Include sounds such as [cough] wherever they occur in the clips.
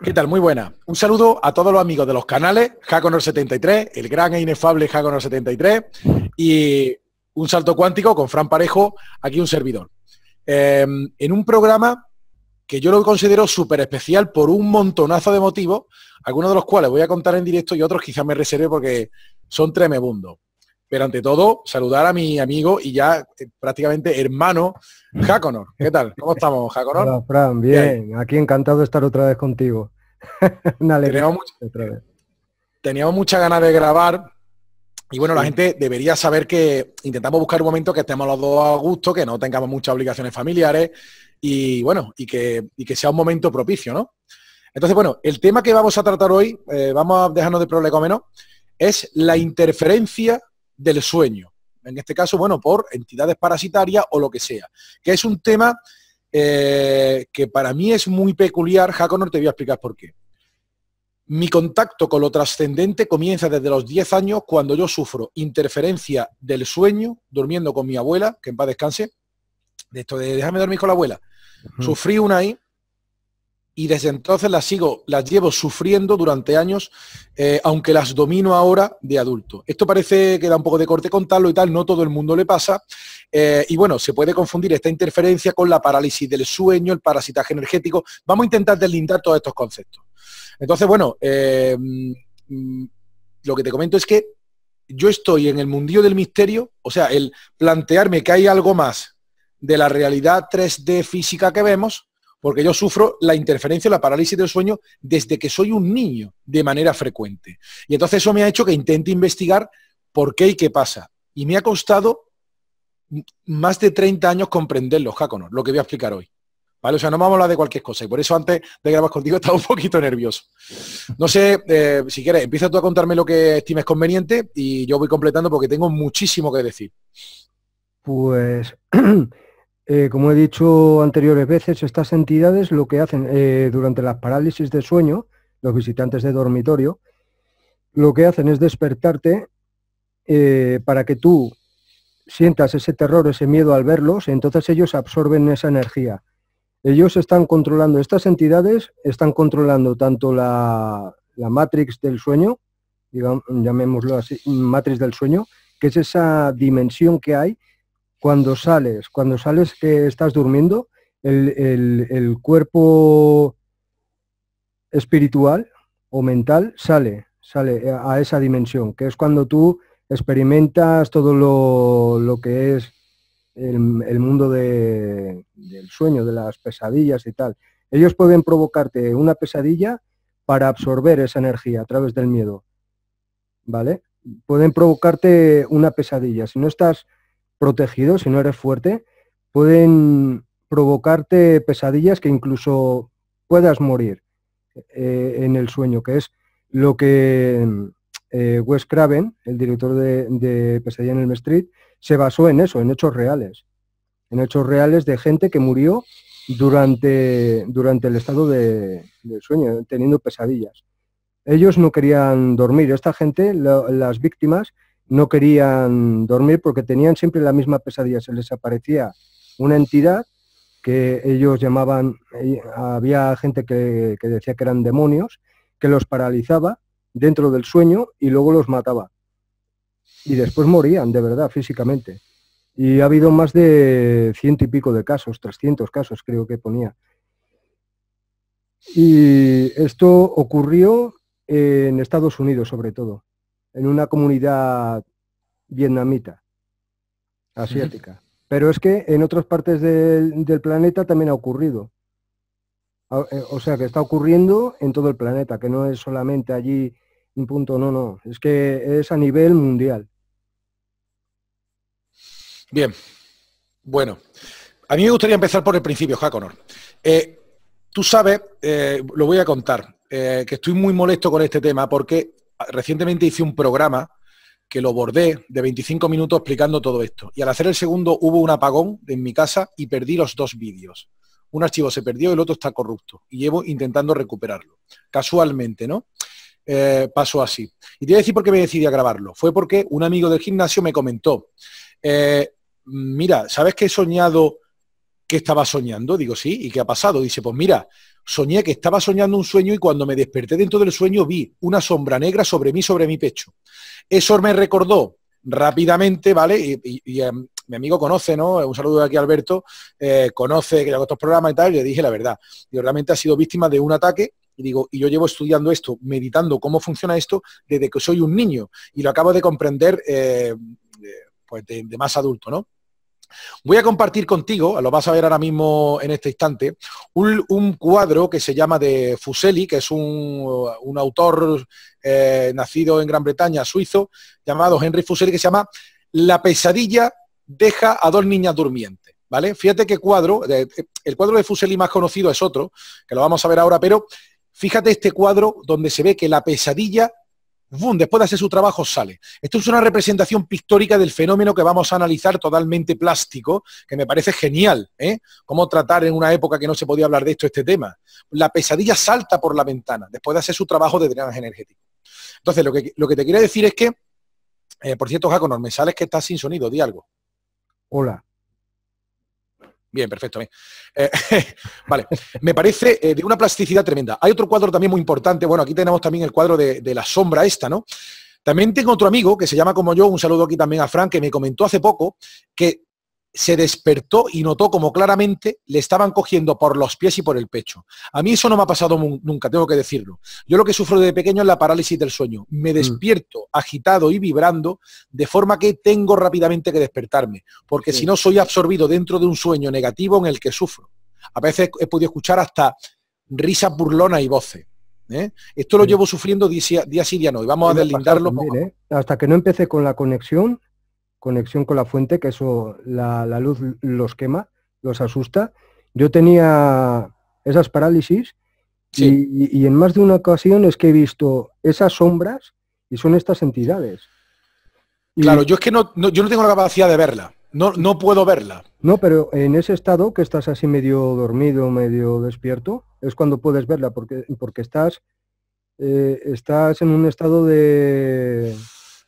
¿Qué tal? Muy buena. Un saludo a todos los amigos de los canales, hagonor 73 el gran e inefable hackonor 73 y un salto cuántico con Fran Parejo, aquí un servidor. Em, en un programa que yo lo considero súper especial por un montonazo de motivos, algunos de los cuales voy a contar en directo y otros quizás me reserve porque son tremebundos. Pero ante todo, saludar a mi amigo y ya eh, prácticamente hermano, Jaconor. ¿Qué tal? ¿Cómo estamos, Jaconor? Hola, Fran, bien. Aquí encantado de estar otra vez contigo. [laughs] Una teníamos, otra vez. teníamos mucha ganas de grabar y bueno, la gente debería saber que intentamos buscar un momento que estemos los dos a gusto, que no tengamos muchas obligaciones familiares y bueno, y que, sea un momento propicio, ¿no? Entonces, bueno, el tema que vamos a tratar hoy, eh, vamos a dejarnos de menos... es la interferencia del sueño. En este caso, bueno, por entidades parasitarias o lo que sea. Que es un tema eh, que para mí es muy peculiar. no te voy a explicar por qué. Mi contacto con lo trascendente comienza desde los 10 años cuando yo sufro interferencia del sueño, durmiendo con mi abuela, que en paz descanse. De esto de déjame dormir con la abuela. Sufrí una ahí y desde entonces las sigo, las llevo sufriendo durante años, eh, aunque las domino ahora de adulto. Esto parece que da un poco de corte contarlo y tal, no todo el mundo le pasa. Eh, y bueno, se puede confundir esta interferencia con la parálisis del sueño, el parasitaje energético. Vamos a intentar deslindar todos estos conceptos. Entonces, bueno, eh, mm, lo que te comento es que yo estoy en el mundillo del misterio, o sea, el plantearme que hay algo más de la realidad 3D física que vemos, porque yo sufro la interferencia, la parálisis del sueño desde que soy un niño de manera frecuente. Y entonces eso me ha hecho que intente investigar por qué y qué pasa. Y me ha costado más de 30 años comprenderlo, Jacono, lo que voy a explicar hoy. ¿Vale? O sea, no vamos a hablar de cualquier cosa. Y por eso antes de grabar contigo [laughs] estaba un poquito nervioso. No sé, eh, si quieres, empieza tú a contarme lo que estimes conveniente y yo voy completando porque tengo muchísimo que decir. Pues [clears throat] eh, eh, como he dicho anteriores veces, estas entidades lo que hacen eh, durante las parálisis de sueño, los visitantes de dormitorio, lo que hacen es despertarte eh, para que tú sientas ese terror, ese miedo al verlos, entonces ellos absorben esa energía. Ellos están controlando, estas entidades están controlando tanto la, matrix del sueño, llamémoslo así, matriz del sueño, que es esa dimensión que hay cuando sales, cuando sales que estás durmiendo, el, cuerpo espiritual o mental sale, sale a esa dimensión, que es cuando tú experimentas todo lo, lo que es el, mundo del sueño, de las pesadillas y tal. Ellos pueden provocarte una pesadilla para absorber esa energía a través del miedo. ¿Vale? Pueden provocarte una pesadilla. Si no estás protegido, si no eres fuerte, pueden provocarte pesadillas que incluso puedas morir eh, en el sueño, que es lo que eh, Wes Craven, el director de, Pesadilla en el Street, se basó en eso, en hechos reales, en hechos reales de gente que murió durante, durante el estado de, del sueño, teniendo pesadillas. Ellos no querían dormir, esta gente, las víctimas, no querían dormir porque tenían siempre la misma pesadilla. Se les aparecía una entidad que ellos llamaban, eh, había gente que, decía que eran demonios, que los paralizaba dentro del sueño y luego los mataba. Y después morían, de verdad, físicamente. Y ha habido más de ciento y pico de casos, 300 casos creo que ponía. Y esto ocurrió en Estados Unidos sobre todo en una comunidad vietnamita, asiática. Pero es que en otras partes del, planeta también ha ocurrido. Ah, eh, o sea, que está ocurriendo en todo el planeta, que no es solamente allí un punto, no, no, es que es a nivel mundial. Bien, bueno, a mí me gustaría empezar por el principio, Jaconor. Eh, tú sabes, eh, lo voy a contar, eh, que estoy muy molesto con este tema porque recientemente hice un programa que lo bordé de 25 minutos explicando todo esto. Y al hacer el segundo hubo un apagón en mi casa y perdí los dos vídeos. Un archivo se perdió y el otro está corrupto. Y llevo intentando recuperarlo. Casualmente, ¿no? Eh, pasó así. Y te voy a decir por qué me decidí a grabarlo. Fue porque un amigo del gimnasio me comentó, eh, mira, ¿sabes que he soñado que estaba soñando? Digo, sí, ¿y qué ha pasado? Dice, pues mira, soñé que estaba soñando un sueño y cuando me desperté dentro del sueño vi una sombra negra sobre mí, sobre mi pecho. Eso me recordó rápidamente, ¿vale? Y, em, mi amigo conoce, ¿no? Eh, un saludo de aquí Alberto, eh, conoce que yo hago estos programas y tal, y le dije la verdad. Yo realmente ha sido víctima de un ataque y digo, y yo llevo estudiando esto, meditando cómo funciona esto desde que soy un niño y lo acabo de comprender eh, pues de, más adulto, ¿no? Voy a compartir contigo, lo vas a ver ahora mismo en este instante, un, cuadro que se llama de Fuseli, que es un, uh, autor eh, nacido en Gran Bretaña, suizo, llamado Henry Fuseli, que se llama La pesadilla deja a dos niñas durmientes. ¿Vale? Fíjate qué cuadro, eh, el cuadro de Fuseli más conocido es otro, que lo vamos a ver ahora, pero fíjate este cuadro donde se ve que la pesadilla después de hacer su trabajo sale. Esto es una representación pictórica del fenómeno que vamos a analizar totalmente plástico, que me parece genial, ¿eh? Cómo tratar en una época que no se podía hablar de esto este tema. La pesadilla salta por la ventana después de hacer su trabajo de drenaje energético. Entonces, lo que, lo que te quería decir es que, eh, por cierto, Jaco, me sales que estás sin sonido, di algo. Hola. Bien, perfecto. Bien. Eh, [laughs] vale, me parece eh, de una plasticidad tremenda. Hay otro cuadro también muy importante. Bueno, aquí tenemos también el cuadro de, de, la sombra esta, ¿no? También tengo otro amigo que se llama como yo, un saludo aquí también a Frank, que me comentó hace poco que se despertó y notó como claramente le estaban cogiendo por los pies y por el pecho. A mí eso no me ha pasado nunca, tengo que decirlo. Yo lo que sufro de pequeño es la parálisis del sueño. Me mm. despierto agitado y vibrando de forma que tengo rápidamente que despertarme, porque si no soy absorbido dentro de un sueño negativo en el que sufro. A veces he podido escuchar hasta risas burlonas y voces. ¿eh? Esto lo llevo sufriendo día, sí, día no, y vamos a deslindarlo. ¿eh? Hasta que no empecé con la conexión, conexión con la fuente, que eso la, luz los quema, los asusta. Yo tenía esas parálisis y, en más de una ocasión es que he visto esas sombras y son estas entidades. claro, yo es que no, yo no tengo la capacidad de verla. No, no puedo verla. No, pero en ese estado que estás así medio dormido, medio despierto, es cuando puedes verla, porque, porque estás, eh, estás en un estado de,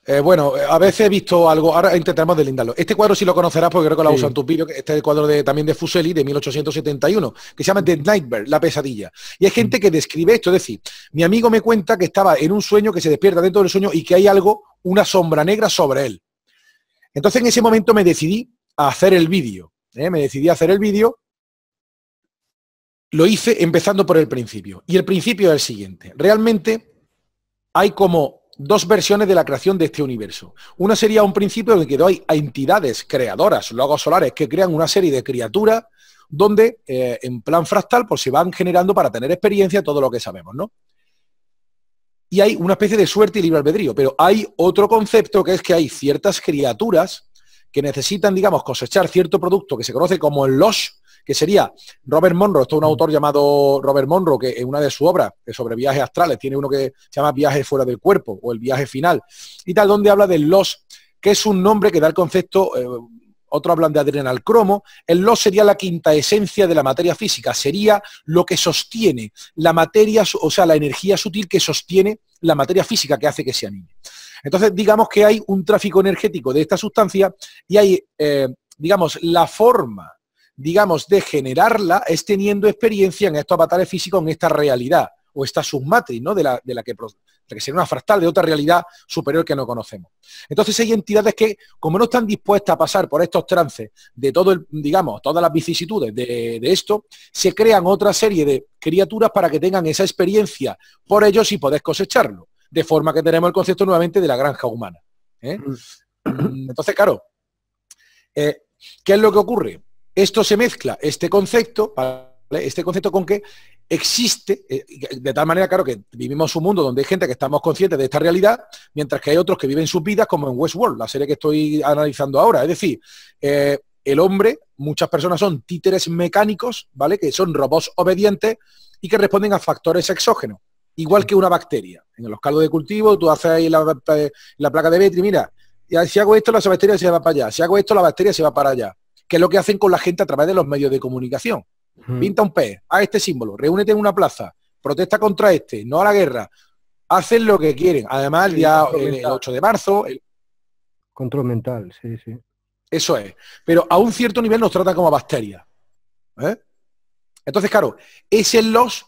eh, bueno, a veces he visto algo, ahora intentaremos delindarlo. Este cuadro sí lo conocerás porque creo que lo has en tus vídeos, este es el cuadro de, también de Fuseli de 1871, que se llama The Nightmare, la pesadilla. Y hay gente mm. que describe esto, es decir, mi amigo me cuenta que estaba en un sueño, que se despierta dentro del sueño y que hay algo, una sombra negra sobre él. Entonces en ese momento me decidí a hacer el vídeo, ¿eh? me decidí a hacer el vídeo, lo hice empezando por el principio. Y el principio es el siguiente, realmente hay como dos versiones de la creación de este universo. Una sería un principio en el que hay entidades creadoras, logos solares, que crean una serie de criaturas donde eh, en plan fractal pues, se van generando para tener experiencia todo lo que sabemos, ¿no? Y hay una especie de suerte y libre albedrío, pero hay otro concepto que es que hay ciertas criaturas que necesitan, digamos, cosechar cierto producto que se conoce como el los que sería Robert Monroe, esto es un mm. autor llamado Robert Monroe, que en una de sus obras eh, sobre viajes astrales tiene uno que se llama Viajes fuera del cuerpo o el viaje final y tal, donde habla del los que es un nombre que da el concepto... Eh, otro otros hablan de adrenal cromo, el los sería la quinta esencia de la materia física, sería lo que sostiene la materia, o sea, la energía sutil que sostiene la materia física que hace que se anime. Entonces, digamos que hay un tráfico energético de esta sustancia y hay, eh, digamos, la forma digamos, de generarla es teniendo experiencia en estos avatares físicos, en esta realidad, o esta submatriz, ¿no? De la, que, que sería una fractal de otra realidad superior que no conocemos. Entonces hay entidades que, como no están dispuestas a pasar por estos trances de todo el, digamos, todas las vicisitudes de, de esto, se crean otra serie de criaturas para que tengan esa experiencia por ellos y podés cosecharlo de forma que tenemos el concepto nuevamente de la granja humana. ¿eh? Mm, entonces, claro, eh, ¿qué es lo que ocurre? Esto se mezcla, este concepto, este concepto con que existe, eh, de tal manera, claro, que vivimos un mundo donde hay gente que estamos conscientes de esta realidad, mientras que hay otros que viven sus vidas, como en Westworld, la serie que estoy analizando ahora. Es decir, el hombre, muchas personas son títeres mecánicos, ¿vale? Que son robots obedientes y que responden a factores exógenos igual que una bacteria. En los caldos de cultivo, tú haces ahí la, eh, placa de Petri, mira, si hago esto, la bacteria se va para allá, si hago esto, la bacteria se va para allá, que es lo que hacen con la gente a través de los medios de comunicación. Hmm. Pinta un pez, haz este símbolo, reúnete en una plaza, protesta contra este, no a la guerra, hacen lo que quieren. Además, ya el, 8 de marzo... Control mental, sí, sí. Eso es. Pero a un cierto nivel nos trata como bacterias. ¿eh? Entonces, claro, ese los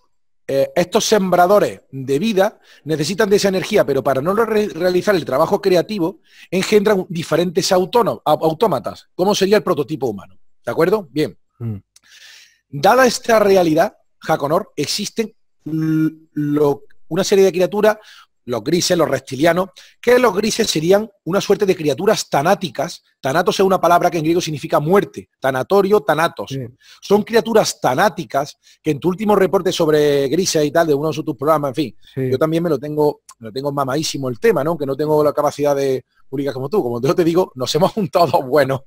eh, estos sembradores de vida necesitan de esa energía, pero para no realizar el trabajo creativo, engendran diferentes autómatas, como sería el prototipo humano. ¿De acuerdo? Bien. Mm. Dada esta realidad, Jaconor, existen una serie de criaturas los grises, los reptilianos, que los grises serían una suerte de criaturas tanáticas. Tanatos es una palabra que en griego significa muerte, tanatorio, tanatos. Son criaturas tanáticas que en tu último reporte sobre grises y tal, de uno de tus programas, en fin, yo también me lo tengo, lo tengo mamadísimo el tema, ¿no? Que no tengo la capacidad de publicar como tú. Como yo te digo, nos hemos juntado dos [laughs] buenos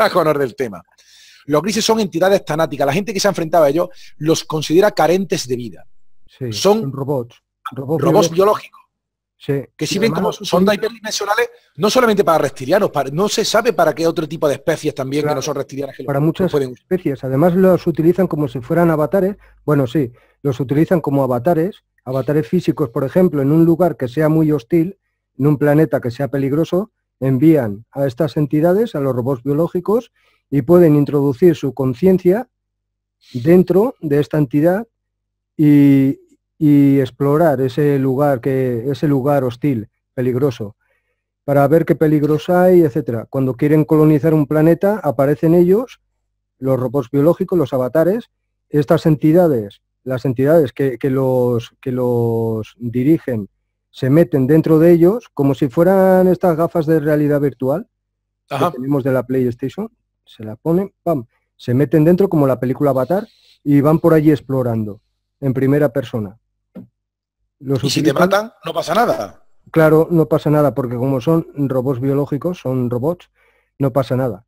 a conocer del tema. Los grises son entidades tanáticas. La gente que se ha enfrentado a ellos los considera carentes de vida. son, Robots, robots biológicos que si ven como son hiperdimensionales, no solamente para reptilianos, para, no se sabe para qué otro tipo de especies también que no son reptilianos. para muchas especies, además los utilizan como si fueran avatares, bueno, sí, los utilizan como avatares, avatares físicos, por ejemplo, en un lugar que sea muy hostil, en un planeta que sea peligroso, envían a estas entidades, a los robots biológicos, y pueden introducir su conciencia dentro de esta entidad y, y explorar ese lugar, que, ese lugar hostil, peligroso, para ver qué peligros hay, etcétera. Cuando quieren colonizar un planeta, aparecen ellos, los robots biológicos, los avatares, estas entidades, las entidades que, los, que los dirigen, se meten dentro de ellos como si fueran estas gafas de realidad virtual que tenemos de la PlayStation, se la ponen, pam, se meten dentro como la película Avatar y van por allí explorando en primera persona y si te matan, no pasa nada. Claro, no pasa nada, porque como son robots biológicos, son robots, no pasa nada.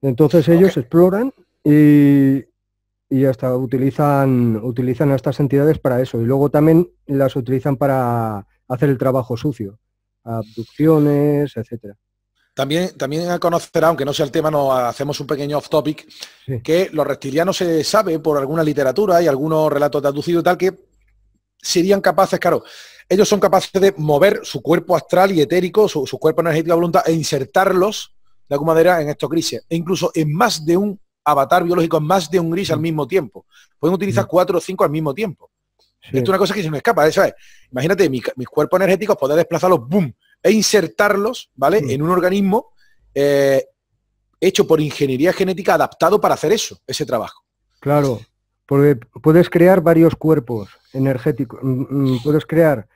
Entonces ellos exploran y, hasta utilizan, utilizan a estas entidades para eso. Y luego también las utilizan para hacer el trabajo sucio, abducciones, etcétera. También, también conocer aunque no sea el tema, no hacemos un pequeño off topic, que los reptilianos se sabe por alguna literatura y algunos relatos traducidos tal, que serían capaces, claro, ellos son capaces de mover su cuerpo astral y etérico, su, cuerpo energético de voluntad, e insertarlos la alguna en estos grises. E incluso en más de un avatar biológico, en más de un gris al mm. mismo tiempo. Pueden utilizar mm. cuatro o cinco al mismo tiempo. Esto es una cosa que se me escapa, ¿sabes? Imagínate, mi, mis cuerpos energéticos poder desplazarlos, boom, e insertarlos, ¿vale? Mm. En un organismo eh, hecho por ingeniería genética adaptado para hacer eso, ese trabajo. Claro. Porque puedes crear varios cuerpos energéticos, mm, mm, puedes crear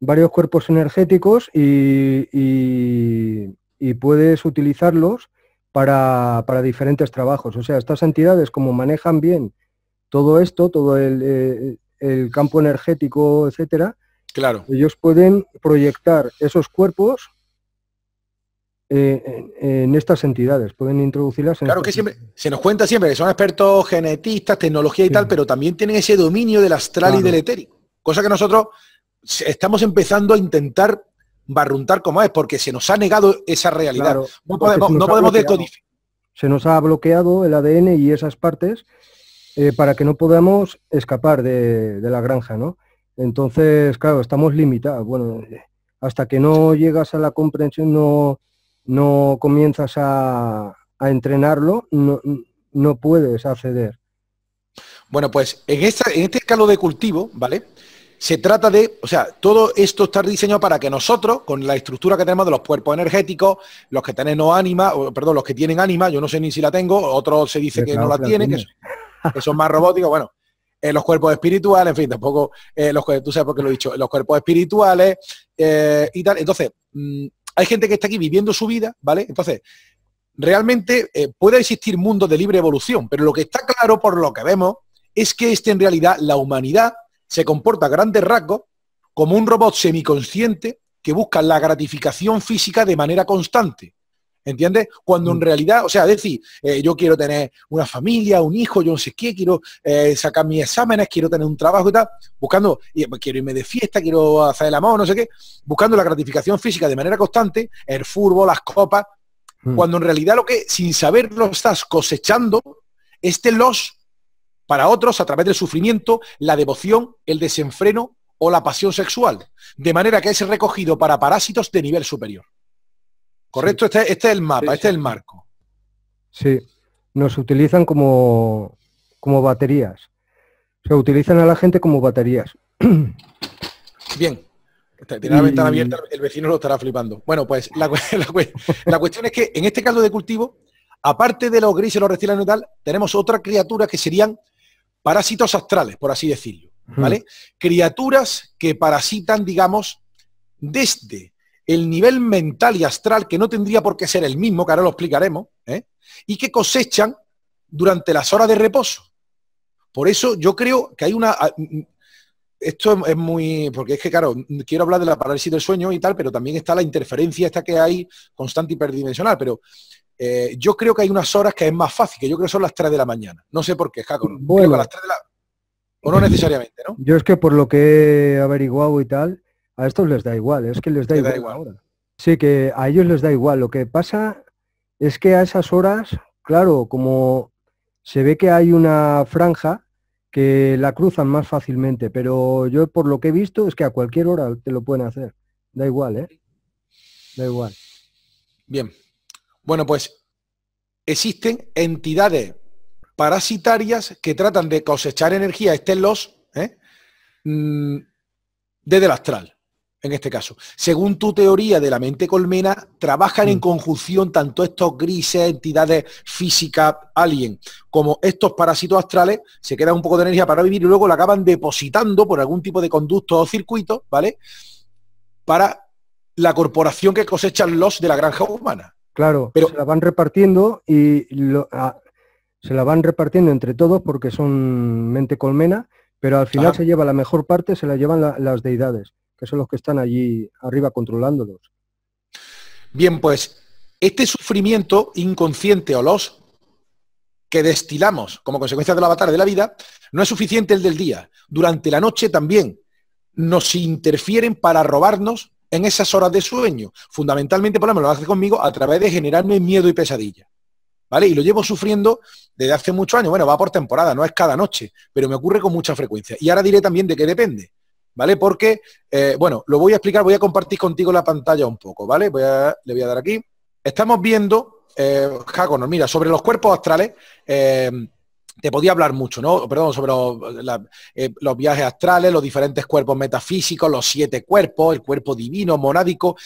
varios cuerpos energéticos y, puedes utilizarlos para, diferentes trabajos. O sea, estas entidades como manejan bien todo esto, todo el, eh, campo energético, etcétera, claro. ellos pueden proyectar esos cuerpos eh, en estas entidades, pueden introducirlas en... Claro que siempre, se nos cuenta siempre que son expertos genetistas, tecnología y tal, pero también tienen ese dominio del astral y del etérico, cosa que nosotros estamos empezando a intentar barruntar como es, porque se nos ha negado esa realidad. no podemos, no podemos descodificar. Se nos ha bloqueado el ADN y esas partes eh, para que no podamos escapar de, de, la granja, ¿no? Entonces, claro, estamos limitados. Bueno, eh, hasta que no llegas a la comprensión, no, no comienzas a, entrenarlo, no, puedes acceder. Bueno, pues en, esta, en este escalo de cultivo, ¿vale? Se trata de, o sea, todo esto está diseñado para que nosotros, con la estructura que tenemos de los cuerpos energéticos, los que tienen no ánima, o, perdón, los que tienen ánima, yo no sé ni si la tengo, otros se dice que no la tienen, tiene. que, son, más robóticos, bueno, eh, los cuerpos espirituales, en fin, tampoco, eh, los, tú sabes por qué lo he dicho, los cuerpos espirituales eh, y tal. Entonces, mm, hay gente que está aquí viviendo su vida, ¿vale? Entonces, realmente eh, puede existir mundos de libre evolución, pero lo que está claro por lo que vemos es que este, en realidad la humanidad se comporta a grandes rasgos como un robot semiconsciente que busca la gratificación física de manera constante, ¿Entiendes? Cuando en mm. realidad, o sea, decir, eh, yo quiero tener una familia, un hijo, yo no sé qué, quiero eh, sacar mis exámenes, quiero tener un trabajo y tal, buscando, pues, quiero irme de fiesta, quiero hacer el amor, no sé qué, buscando la gratificación física de manera constante, el fútbol, las copas, mm. cuando en realidad lo que sin saberlo estás cosechando, este los para otros a través del sufrimiento, la devoción, el desenfreno o la pasión sexual, de manera que es recogido para parásitos de nivel superior. ¿Correcto? Este, este, es el mapa, este es el marco. Sí, nos utilizan como, como baterías. Se utilizan a la gente como baterías. [clears throat] Bien, tiene la ventana abierta, el vecino lo estará flipando. Bueno, pues la, [laughs] cuestión es que en este caso de cultivo, aparte de los grises, los reptiles y tal, tenemos otra criatura que serían parásitos astrales, por así decirlo. ¿Vale? Criaturas que parasitan, digamos, desde el nivel mental y astral, que no tendría por qué ser el mismo, que ahora lo explicaremos, ¿eh? y que cosechan durante las horas de reposo. Por eso yo creo que hay una... Ah, mm, mm, esto es muy... Porque es que, claro, quiero hablar de la parálisis del sueño y tal, pero también está la interferencia esta que hay constante y hiperdimensional, pero eh, yo creo que hay unas horas que es más fácil, que yo creo que son las 3 de la mañana. No sé por qué, Jaco. O no necesariamente, ¿no? Yo es que por lo que he averiguado y tal, a estos les da igual, es que les da, igual, Sí, que a ellos les da igual. Lo que pasa es que a esas horas, claro, como se ve que hay una franja que la cruzan más fácilmente, pero yo por lo que he visto es que a cualquier hora te lo pueden hacer. Da igual, ¿eh? Da igual. Bien. Bueno, pues existen entidades parasitarias que tratan de cosechar energía, estén los, ¿eh? Mm, desde el astral en este caso. Según tu teoría de la mente colmena, trabajan en mm. conjunción tanto estos grises, entidades físicas, alien, como estos parásitos astrales, se quedan un poco de energía para vivir y luego la acaban depositando por algún tipo de conducto o circuito, ¿vale? Para la corporación que cosechan los de la granja humana. Claro, pero se la van repartiendo y se la van repartiendo entre todos porque son mente colmena, pero al final se lleva la mejor parte, se la llevan las deidades que son los que están allí arriba controlándolos. Bien, pues este sufrimiento inconsciente o los que destilamos como consecuencia del avatar de la vida no es suficiente el del día. Durante la noche también nos interfieren para robarnos en esas horas de sueño. Fundamentalmente, por lo menos lo hace conmigo a través de generarme miedo y pesadilla. ¿Vale? Y lo llevo sufriendo desde hace muchos años. Bueno, va por temporada, no es cada noche, pero me ocurre con mucha frecuencia. Y ahora diré también de qué depende. ¿vale? Porque, eh, bueno, lo voy a explicar, voy a compartir contigo la pantalla un poco, ¿vale? le voy a dar aquí. Estamos viendo, eh, mira, sobre los cuerpos astrales, eh, te podía hablar mucho, ¿no? Perdón, sobre eh, los viajes astrales, los diferentes cuerpos metafísicos, los siete cuerpos, el cuerpo divino, monádico,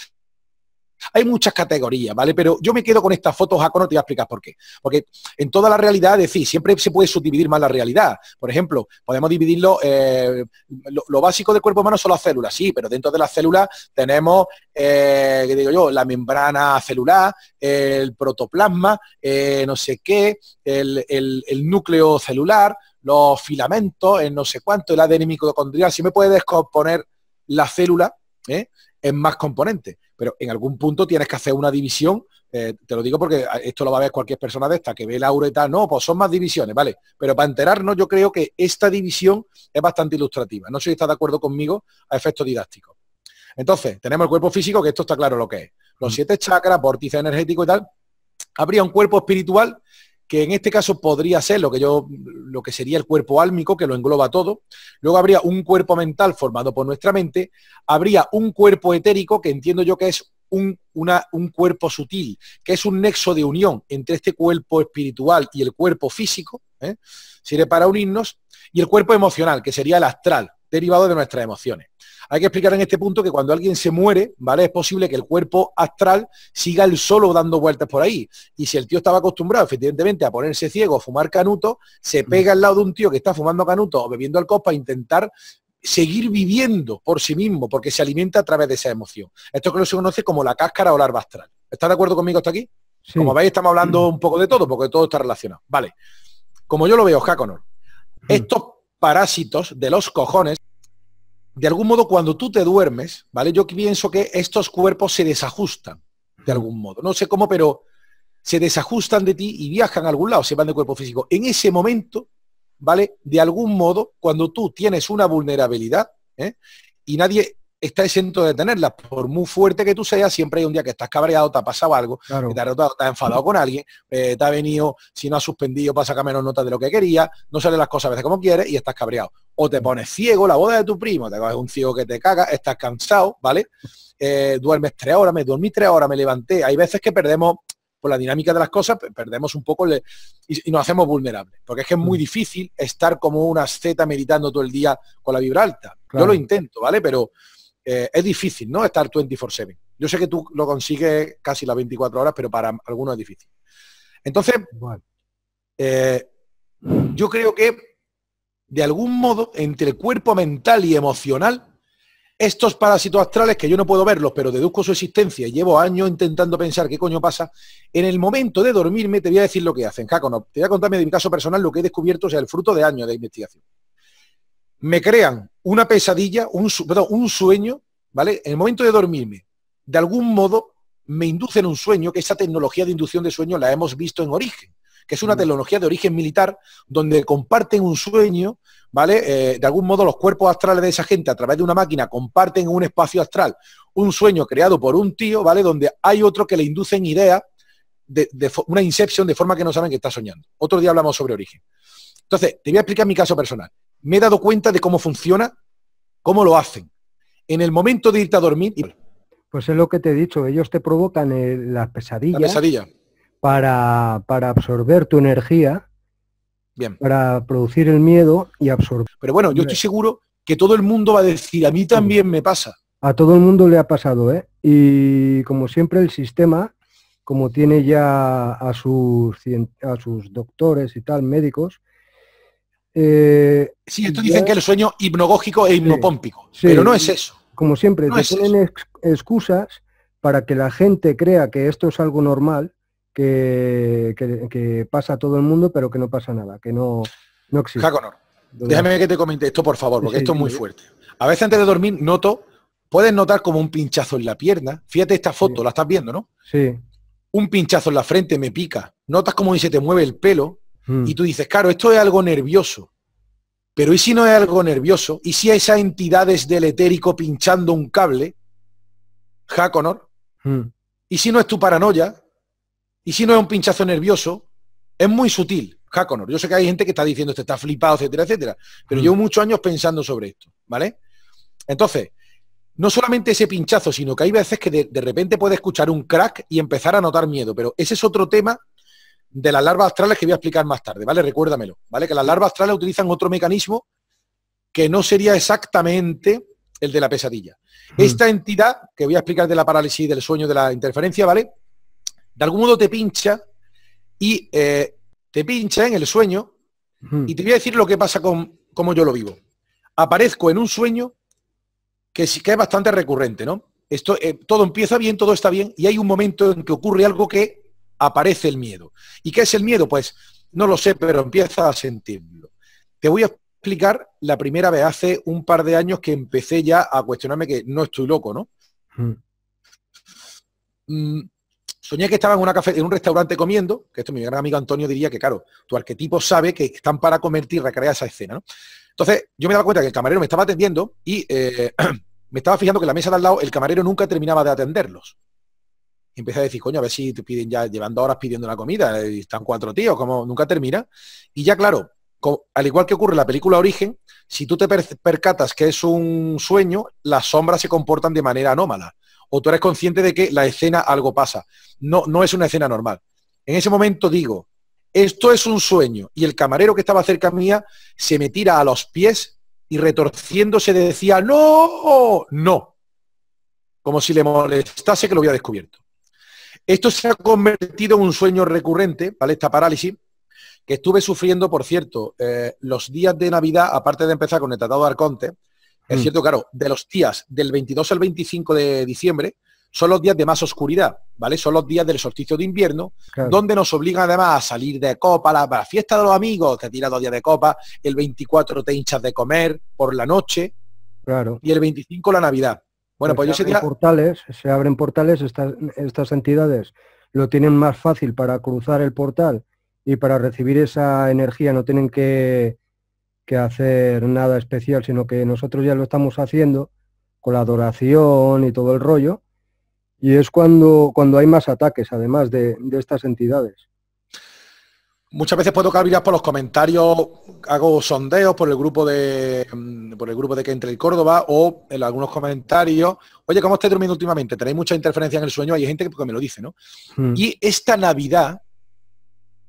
hay muchas categorías, ¿vale? Pero yo me quedo con estas fotos Jaco, no te voy a explicar por qué. Porque en toda la realidad, es decir, siempre se puede subdividir más la realidad. Por ejemplo, podemos dividirlo, eh, lo, básico del cuerpo humano son las células, sí, pero dentro de las células tenemos, eh, ¿qué digo yo? La membrana celular, el protoplasma, eh, no sé qué, el, núcleo celular, los filamentos, el no sé cuánto, el ADN Si me puedes descomponer la célula, en más componentes pero en algún punto tienes que hacer una división. Eh, te lo digo porque ah, esto lo va a ver cualquier persona de esta que ve la tal. No, pues son más divisiones, ¿vale? Pero para enterarnos, yo creo que esta división es bastante ilustrativa. No sé si está de acuerdo conmigo a efectos didácticos. Entonces, tenemos el cuerpo físico, que esto está claro lo que es. Los siete chakras, vórtice energético y tal. Habría un cuerpo espiritual que en este caso podría ser lo que yo lo que sería el cuerpo álmico que lo engloba todo. Luego habría un cuerpo mental formado por nuestra mente, habría un cuerpo etérico que entiendo yo que es un, un cuerpo sutil, que es un nexo de unión entre este cuerpo espiritual y el cuerpo físico, ¿eh? sirve para unirnos, y el cuerpo emocional, que sería el astral, derivado de nuestras emociones. Hay que explicar en este punto que cuando alguien se muere, ¿vale? Es posible que el cuerpo astral siga el solo dando vueltas por ahí. Y si el tío estaba acostumbrado, efectivamente, a ponerse ciego, o fumar canuto, se mm. pega al lado de un tío que está fumando canuto o bebiendo alcohol para intentar seguir viviendo por sí mismo, porque se alimenta a través de esa emoción. Esto que no se conoce como la cáscara o larva astral. ¿Está de acuerdo conmigo hasta aquí? Como veis, estamos hablando un poco de todo, porque todo está relacionado. Vale. Como yo lo veo, Jaconor, mm. estos parásitos de los cojones, de algún modo cuando tú te duermes, ¿vale? Yo pienso que estos cuerpos se desajustan de algún modo. No sé cómo, pero se desajustan de ti y viajan a algún lado, se van de cuerpo físico. En ese momento, ¿vale? De algún modo, cuando tú tienes una vulnerabilidad ¿eh? y nadie está exento de tenerlas. Por muy fuerte que tú seas, siempre hay un día que estás cabreado, te ha pasado algo, te has enfadado con alguien, eh, te ha venido, si no has suspendido, para sacar menos notas de lo que quería, no sale las cosas a veces como quieres y estás cabreado. O te pones ciego, la boda de tu primo, te coges un ciego que te caga, estás cansado, ¿vale? Eh, duermes tres horas, me dormí tres horas, me levanté. Hay veces que perdemos por la dinámica de las cosas, perdemos un poco y, nos hacemos vulnerables. Porque es que es muy mm. difícil estar como una seta meditando todo el día con la vibra alta. Yo lo intento, ¿vale? Pero eh, es difícil, ¿no? Estar 24/7. Yo sé que tú lo consigues casi las 24 horas, pero para algunos es difícil. Entonces, eh, yo creo que de algún modo, entre el cuerpo mental y emocional, estos parásitos astrales, que yo no puedo verlos, pero deduzco su existencia y llevo años intentando pensar qué coño pasa, en el momento de dormirme te voy a decir lo que hacen. Jaco, no, te voy a contarme de mi caso personal lo que he descubierto, o sea, el fruto de años de investigación. Me crean una pesadilla, un, un sueño, ¿vale? En el momento de dormirme, de algún modo me inducen un sueño, que esa tecnología de inducción de sueño la hemos visto en origen, que es una tecnología de origen militar donde comparten un sueño, ¿vale? Eh, de algún modo los cuerpos astrales de esa gente a través de una máquina comparten un espacio astral un sueño creado por un tío, ¿vale? Donde hay otro que le inducen idea de, una incepción de forma que no saben que está soñando. Otro día hablamos sobre origen. Entonces, te voy a explicar mi caso personal me he dado cuenta de cómo funciona, cómo lo hacen. En el momento de irte a dormir... Pues es lo que te he dicho, ellos te provocan las pesadillas. para, para, absorber tu energía. Bien. Para producir el miedo y absorber. Pero bueno, yo estoy seguro que todo el mundo va a decir, a mí también me pasa. A todo el mundo le ha pasado, ¿eh? Y como siempre el sistema, como tiene ya a sus, a sus doctores y tal, médicos, eh, sí, dicen que el sueño hipnogógico e hipnopómpico, pero no es eso. Como siempre, te ponen excusas para que la gente crea que esto es algo normal, que, pasa a todo el mundo, pero que no pasa nada, que no, no existe. Jaconor, déjame que te comente esto, por favor, porque esto es muy fuerte. A veces antes de dormir noto, puedes notar como un pinchazo en la pierna. Fíjate esta foto, la estás viendo, ¿no? Sí. Un pinchazo en la frente me pica. Notas como se te mueve el pelo, Mm. Y tú dices, claro, esto es algo nervioso. Pero ¿y si no es algo nervioso? ¿Y si entidad es del etérico pinchando un cable? Jaconor. Mm. ¿Y si no es tu paranoia? ¿Y si no es un pinchazo nervioso? Es muy sutil, Jaconor. Yo sé que hay gente que está diciendo, esto está flipado, etcétera, etcétera. Pero yo mm. llevo muchos años pensando sobre esto, ¿vale? Entonces, no solamente ese pinchazo, sino que hay veces que de, repente puede escuchar un crack y empezar a notar miedo, pero ese es otro tema de las larvas astrales que voy a explicar más tarde, ¿vale? Recuérdamelo, ¿vale? Que las larvas astrales utilizan otro mecanismo que no sería exactamente el de la pesadilla. Mm. Esta entidad, que voy a explicar de la parálisis, del sueño, de la interferencia, ¿vale? De algún modo te pincha y eh, te pincha en el sueño mm. y te voy a decir lo que pasa con como yo lo vivo. Aparezco en un sueño que que es bastante recurrente, ¿no? Esto, eh, todo empieza bien, todo está bien y hay un momento en que ocurre algo que aparece el miedo. ¿Y qué es el miedo? Pues no lo sé, pero empieza a sentirlo. Te voy a explicar la primera vez hace un par de años que empecé ya a cuestionarme que no estoy loco, ¿no? Mm. Mm, soñé que estaba en, una café, en un restaurante comiendo, que esto mi gran amigo Antonio diría que, claro, tu arquetipo sabe que están para comerte y recrear esa escena, ¿no? Entonces, yo me daba cuenta que el camarero me estaba atendiendo y eh, [clears throat] me estaba fijando que la mesa de al lado el camarero nunca terminaba de atenderlos empieza a decir, coño, a ver si te piden ya, llevando horas pidiendo la comida, eh, están cuatro tíos, como nunca termina. Y ya claro, al igual que ocurre en la película Origen, si tú te percatas que es un sueño, las sombras se comportan de manera anómala. O tú eres consciente de que la escena algo pasa. No, no es una escena normal. En ese momento digo, esto es un sueño. Y el camarero que estaba cerca mía se me tira a los pies y retorciéndose decía, no, no. Como si le molestase que lo hubiera descubierto. Esto se ha convertido en un sueño recurrente, ¿vale? Esta parálisis, que estuve sufriendo, por cierto, eh, los días de Navidad, aparte de empezar con el Tratado de Arconte, es mm. cierto, claro, de los días del 22 al 25 de diciembre, son los días de más oscuridad, ¿vale? Son los días del solsticio de invierno, donde nos obligan además a salir de copa, la, la fiesta de los amigos, te tiras dos días de copa, el 24 te hinchas de comer por la noche, claro. y el 25 la Navidad. Bueno, pues, pues se portales, se abren portales, estas, estas entidades lo tienen más fácil para cruzar el portal y para recibir esa energía no tienen que, hacer nada especial, sino que nosotros ya lo estamos haciendo con la adoración y todo el rollo. Y es cuando, cuando hay más ataques, además, de, de estas entidades. Muchas veces puedo cavilar por los comentarios, hago sondeos por el grupo de mm, por el grupo de que entre el Córdoba o en algunos comentarios, oye, ¿cómo estáis durmiendo últimamente? ¿Tenéis mucha interferencia en el sueño? Hay gente que me lo dice, ¿no? Hmm. Y esta Navidad,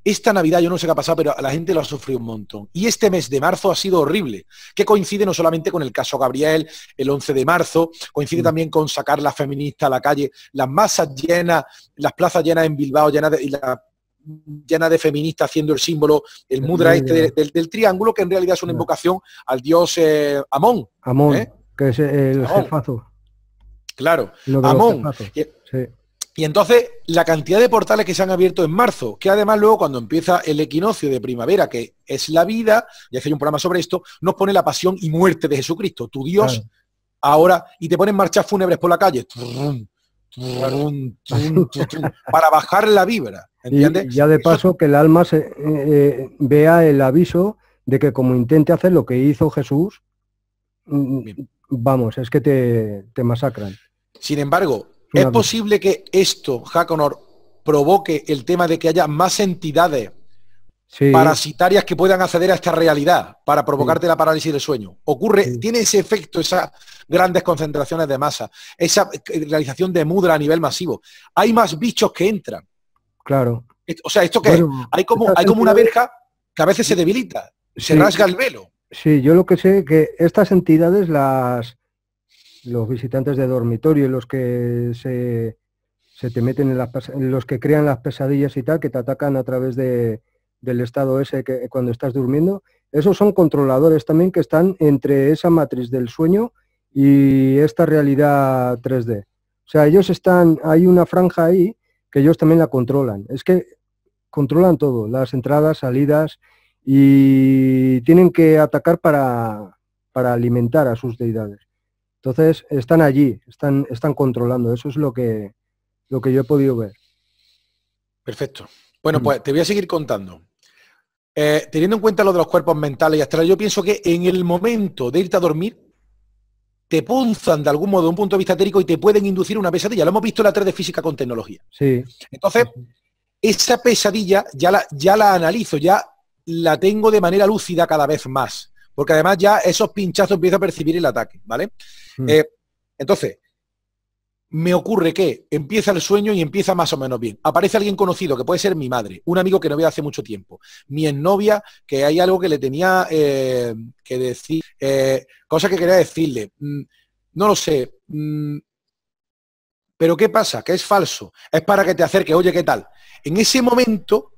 esta Navidad yo no sé qué ha pasado, pero la gente lo ha sufrido un montón. Y este mes de marzo ha sido horrible, que coincide no solamente con el caso Gabriel, el 11 de marzo, coincide hmm. también con sacar la feminista a la calle, las masas llenas, las plazas llenas en Bilbao, llenas de, la, llena de feministas haciendo el símbolo, el mudra este del, triángulo, que en realidad es una invocación al dios eh, Amón. Amón, ¿eh? que es el jefazo. Claro, Amón. Y, entonces la cantidad de portales que se han abierto en marzo, que además luego cuando empieza el equinoccio de primavera, que es la vida, y hacer un programa sobre esto, nos pone la pasión y muerte de Jesucristo, tu Dios, ahora, y te ponen marchas fúnebres por la calle. para bajar la vibra ya de paso que el alma se, eh, eh, vea el aviso de que como intente hacer lo que hizo Jesús, mm, mm, vamos, es que te, masacran. Sin embargo, ¿es posible que esto, Hakonor, provoque el tema de que haya más entidades parasitarias que puedan acceder a esta realidad para provocarte la parálisis del sueño? Ocurre, tiene ese efecto, esas grandes concentraciones de masa, esa eh, realización de mudra a nivel masivo. Hay más bichos que entran. Claro. O sea, ¿esto que Hay como, hay como una verja que a veces se debilita, se rasga el velo. Sí, yo lo que sé que estas entidades, las los visitantes de dormitorio, los que se, se te meten en las los que crean las pesadillas y tal, que te atacan a través de, del estado ese que cuando estás durmiendo, esos son controladores también que están entre esa matriz del sueño y esta realidad 3D. O sea, ellos están, hay una franja ahí que ellos también la controlan. Es que controlan todo, las entradas, salidas, y tienen que atacar para, para alimentar a sus deidades. Entonces, están allí, están, están controlando, eso es lo que, lo que yo he podido ver. Perfecto. Bueno, mm. pues te voy a seguir contando. Eh, teniendo en cuenta lo de los cuerpos mentales y astrales, yo pienso que en el momento de irte a dormir, te punzan de algún modo, de un punto de vista teórico, y te pueden inducir una pesadilla. Lo hemos visto en la 3 de física con tecnología. Sí. Entonces, esa pesadilla ya la, ya la analizo, ya la tengo de manera lúcida cada vez más. Porque además ya esos pinchazos empiezo a percibir el ataque, ¿vale? Mm. Eh, entonces, me ocurre que empieza el sueño y empieza más o menos bien. Aparece alguien conocido, que puede ser mi madre, un amigo que no veo hace mucho tiempo, mi exnovia, que hay algo que le tenía eh, que decir, eh, cosa que quería decirle, mm, no lo sé. Mm, pero ¿qué pasa? Que es falso. Es para que te acerque. oye, ¿qué tal? En ese momento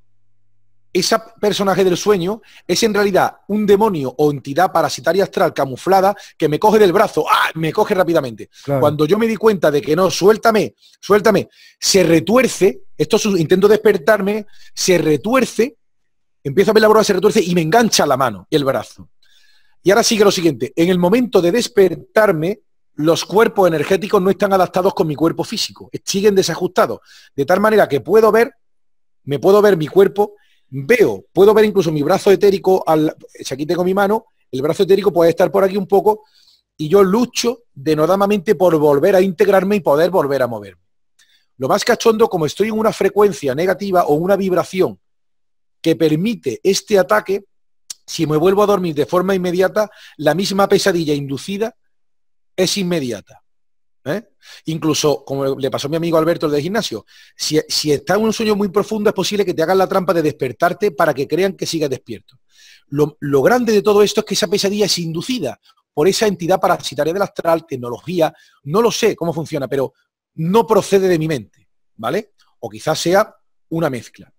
ese personaje del sueño es en realidad un demonio o entidad parasitaria astral camuflada que me coge del brazo, ¡ah! me coge rápidamente. Cuando yo me di cuenta de que no, suéltame, suéltame, se retuerce, esto es intento despertarme, se retuerce, empiezo a ver la broma, se retuerce y me engancha la mano y el brazo. Y ahora sigue lo siguiente, en el momento de despertarme, los cuerpos energéticos no están adaptados con mi cuerpo físico, siguen desajustados, de tal manera que puedo ver, me puedo ver mi cuerpo veo, puedo ver incluso mi brazo etérico, al, si aquí tengo mi mano, el brazo etérico puede estar por aquí un poco y yo lucho denodadamente por volver a integrarme y poder volver a moverme. Lo más cachondo, como estoy en una frecuencia negativa o una vibración que permite este ataque, si me vuelvo a dormir de forma inmediata, la misma pesadilla inducida es inmediata. ¿eh? Incluso, como le pasó a mi amigo Alberto el del gimnasio, si, está en un sueño muy profundo es posible que te hagan la trampa de despertarte para que crean que sigas despierto. Lo, lo, grande de todo esto es que esa pesadilla es inducida por esa entidad parasitaria del astral, tecnología, no lo sé cómo funciona, pero no procede de mi mente, ¿vale? O quizás sea una mezcla.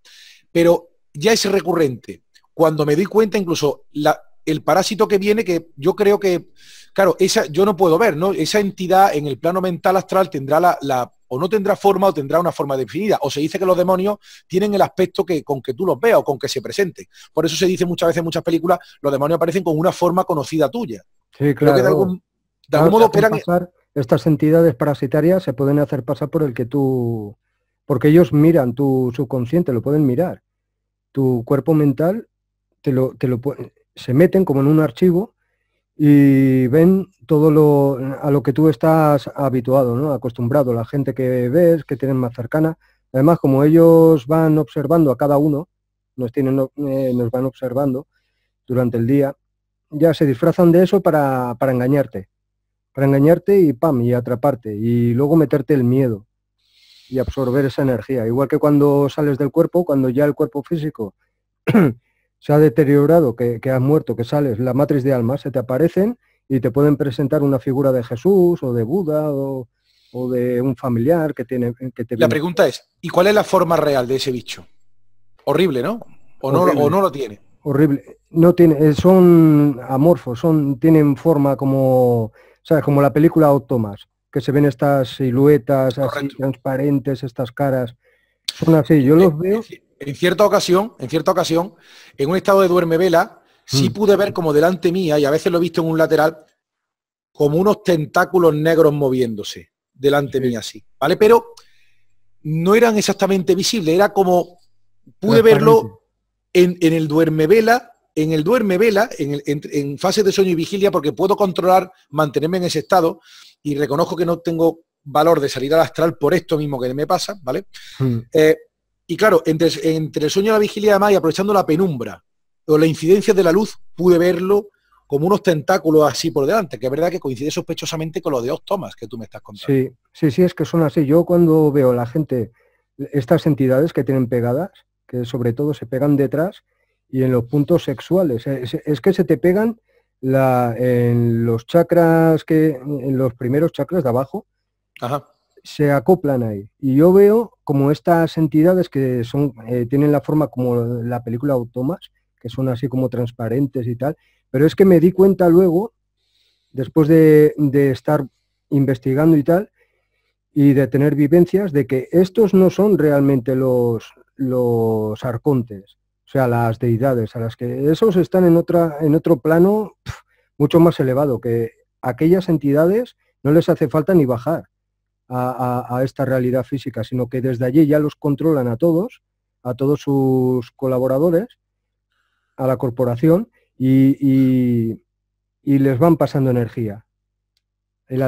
Pero ya es recurrente. Cuando me doy cuenta, incluso la, el parásito que viene, que yo creo que, claro, esa, yo no puedo ver, ¿no? Esa entidad en el plano mental astral tendrá la, la o no tendrá forma o tendrá una forma definida. O se dice que los demonios tienen el aspecto que, con que tú los veas o con que se presenten. Por eso se dice muchas veces en muchas películas, los demonios aparecen con una forma conocida tuya. Sí, claro. Creo de algún, modo operan... estas entidades parasitarias se pueden hacer pasar por el que tú... Porque ellos miran tu subconsciente, lo pueden mirar. Tu cuerpo mental te lo, te lo se meten como en un archivo y ven todo lo a lo que tú estás habituado, ¿no? acostumbrado, la gente que ves, que tienen más cercana. Además, como ellos van observando a cada uno, nos, tienen, eh, nos van observando durante el día, ya se disfrazan de eso para, para engañarte. Para engañarte y pam, y atraparte. Y luego meterte el miedo y absorber esa energía. Igual que cuando sales del cuerpo, cuando ya el cuerpo físico [clears throat] se ha deteriorado, que, has muerto, que sales, la matriz de almas, se te aparecen y te pueden presentar una figura de Jesús o de Buda o, de un familiar que tiene que te La pregunta es, ¿y cuál es la forma real de ese bicho? Horrible, ¿no? O no, o no lo tiene. Horrible. No tiene, eh, son amorfos, son, tienen forma como, ¿sabes? Como la película Automas, que se ven estas siluetas transparentes, estas caras. Son así, yo eh, los veo en cierta ocasión, en cierta ocasión, en un estado de duerme vela, sí hmm. pude ver como delante mía, y a veces lo he visto en un lateral, como unos tentáculos negros moviéndose delante de mía así, ¿vale? Pero no eran exactamente visibles, era como pude verlo en, el duerme vela, en el duerme vela, en, en, fase de sueño y vigilia, porque puedo controlar, mantenerme en ese estado y reconozco que no tengo valor de salida al astral por esto mismo que me pasa, ¿vale? Hmm. Eh, y claro, entre, entre el sueño y la vigilia de y aprovechando la penumbra o la incidencia de la luz, pude verlo como unos tentáculos así por delante, que es verdad que coincide sospechosamente con lo de Octomas que tú me estás contando. Sí, sí, sí, es que son así. Yo cuando veo a la gente, estas entidades que tienen pegadas, que sobre todo se pegan detrás y en los puntos sexuales, es, que se te pegan la, en los chakras, que, en los primeros chakras de abajo, Ajá se acoplan ahí. Y yo veo como estas entidades que son, eh, tienen la forma como la película Automas, que son así como transparentes y tal, pero es que me di cuenta luego, después de, de estar investigando y tal, y de tener vivencias, de que estos no son realmente los, los arcontes, o sea, las deidades, a las que esos están en, otra, en otro plano mucho más elevado, que aquellas entidades no les hace falta ni bajar a, esta realidad física, sino que desde allí ya los controlan a todos, a todos sus colaboradores, a la corporación, y, y, les van pasando energía.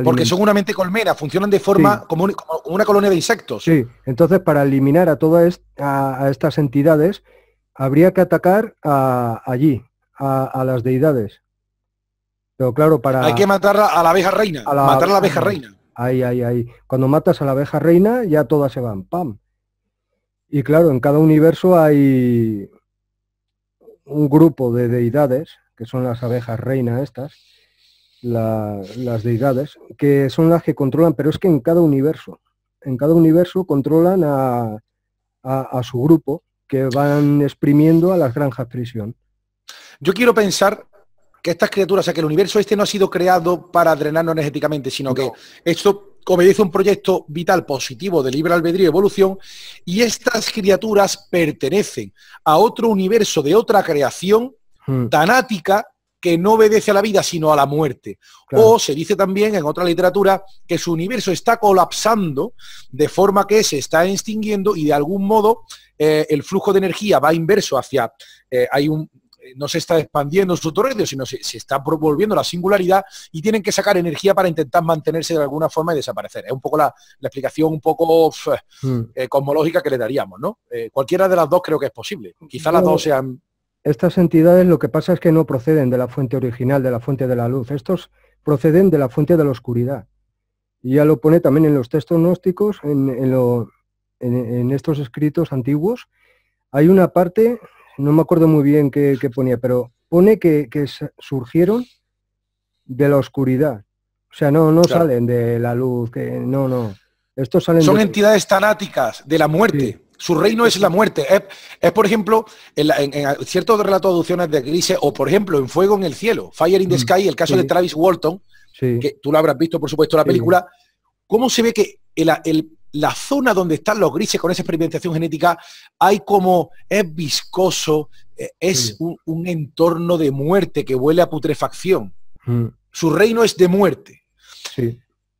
Porque seguramente colmera funcionan de forma como, una colonia de insectos. Sí, entonces para eliminar a todas a, estas entidades habría que atacar a, allí, a, las deidades. Pero claro, para... Hay que matar a la abeja reina, matar a la abeja reina. Ay, ay, ay. Cuando matas a la abeja reina, ya todas se van. ¡Pam! Y claro, en cada universo hay un grupo de deidades, que son las abejas reina estas, las deidades, que son las que controlan, pero es que en cada universo, en cada universo controlan a, a, a su grupo, que van exprimiendo a las granjas prisión. Yo quiero pensar que estas criaturas, o sea, que el universo este no ha sido creado para drenarnos energéticamente, sino que esto obedece un proyecto vital positivo de libre albedrío y evolución, y estas criaturas pertenecen a otro universo de otra creación hmm. tanática que no obedece a la vida, sino a la muerte. O se dice también en otra literatura que su universo está colapsando de forma que se está extinguiendo y de algún modo eh, el flujo de energía va inverso hacia, eh, hay un, eh, no se está expandiendo su torre, sino se, se, está volviendo la singularidad y tienen que sacar energía para intentar mantenerse de alguna forma y desaparecer. Es un poco la, explicación un poco hmm. eh, cosmológica que le daríamos, ¿no? Eh, cualquiera de las dos creo que es posible. Quizá las dos sean... Estas entidades lo que pasa es que no proceden de la fuente original, de la fuente de la luz. Estos proceden de la fuente de la oscuridad. Y ya lo pone también en los textos gnósticos, en estos escritos antiguos. Hay una parte no me acuerdo muy bien qué, ponía, pero pone que, surgieron de la oscuridad. O sea, no, no salen de la luz, que no, no. Estos salen Son entidades tanáticas, de la muerte. Su reino es la muerte. Es, por ejemplo, en, cierto ciertos relatos de aducciones de Grises, o por ejemplo, en Fuego en el Cielo, Fire in the mm, Sky, el caso de Travis Walton, que tú lo habrás visto, por supuesto, la película, cómo se ve que el, la zona donde están los grises con esa experimentación genética, hay como es viscoso, eh, es un, entorno de muerte que huele a putrefacción. Mm. Su reino es de muerte.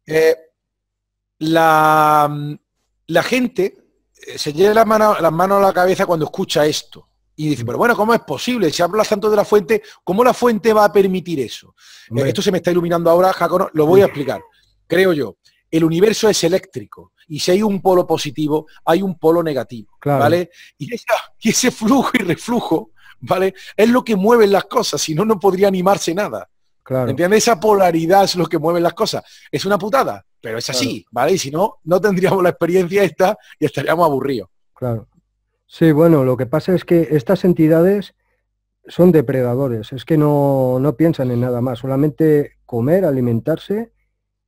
Eh, la, la, gente eh, se lleva las manos la mano a la cabeza cuando escucha esto. Y dice, mm. pero bueno, ¿cómo es posible? Si hablas tanto de la fuente, ¿cómo la fuente va a permitir eso? Esto se me está iluminando ahora, Jacob, lo voy a explicar, creo yo el universo es eléctrico y si hay un polo positivo, hay un polo negativo, ¿vale? [laughs] Y, ese flujo y reflujo, ¿vale? Es lo que mueve las cosas, si no, no podría animarse nada. Claro. ¿Entiendes? Esa polaridad es lo que mueve las cosas. Es una putada, pero es así, ¿vale? Y si no, no tendríamos la experiencia esta y estaríamos aburridos. Claro. Sí, bueno, lo que pasa es que estas entidades son depredadores, es que no, no piensan en nada más, solamente comer, alimentarse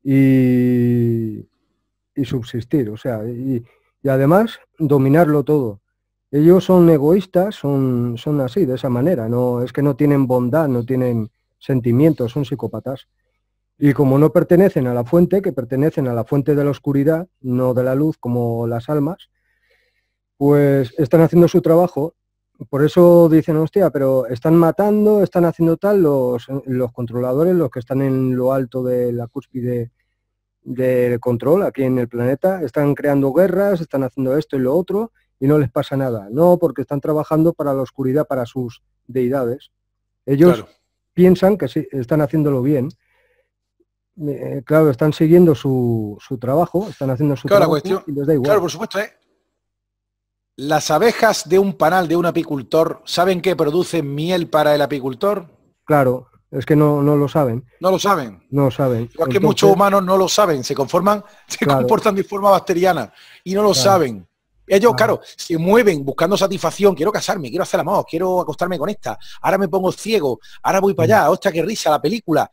y, subsistir, o sea, y, y, además dominarlo todo. Ellos son egoístas, son, son así, de esa manera, no, es que no tienen bondad, no tienen sentimientos, son psicópatas. Y como no pertenecen a la fuente, que pertenecen a la fuente de la oscuridad, no de la luz como las almas, pues están haciendo su trabajo por eso dicen, hostia, pero están matando, están haciendo tal los, los controladores, los que están en lo alto de la cúspide del control aquí en el planeta, están creando guerras, están haciendo esto y lo otro, y no les pasa nada. No, porque están trabajando para la oscuridad, para sus deidades. Ellos piensan que sí, están haciéndolo bien. Eh, claro, están siguiendo su, trabajo, están haciendo su trabajo y les da igual. Claro, por supuesto, ¿eh? ¿Las abejas de un panal de un apicultor saben que producen miel para el apicultor? Claro, es que no, no lo saben. No lo saben. No lo saben. Igual que muchos humanos no lo saben, se conforman, [laughs] se comportan de forma bacteriana y no lo saben. Ellos, ah. claro. se mueven buscando satisfacción. Quiero casarme, quiero hacer la mano, quiero acostarme con esta. Ahora me pongo ciego, ahora voy para mm. allá. Ostras, qué risa la película.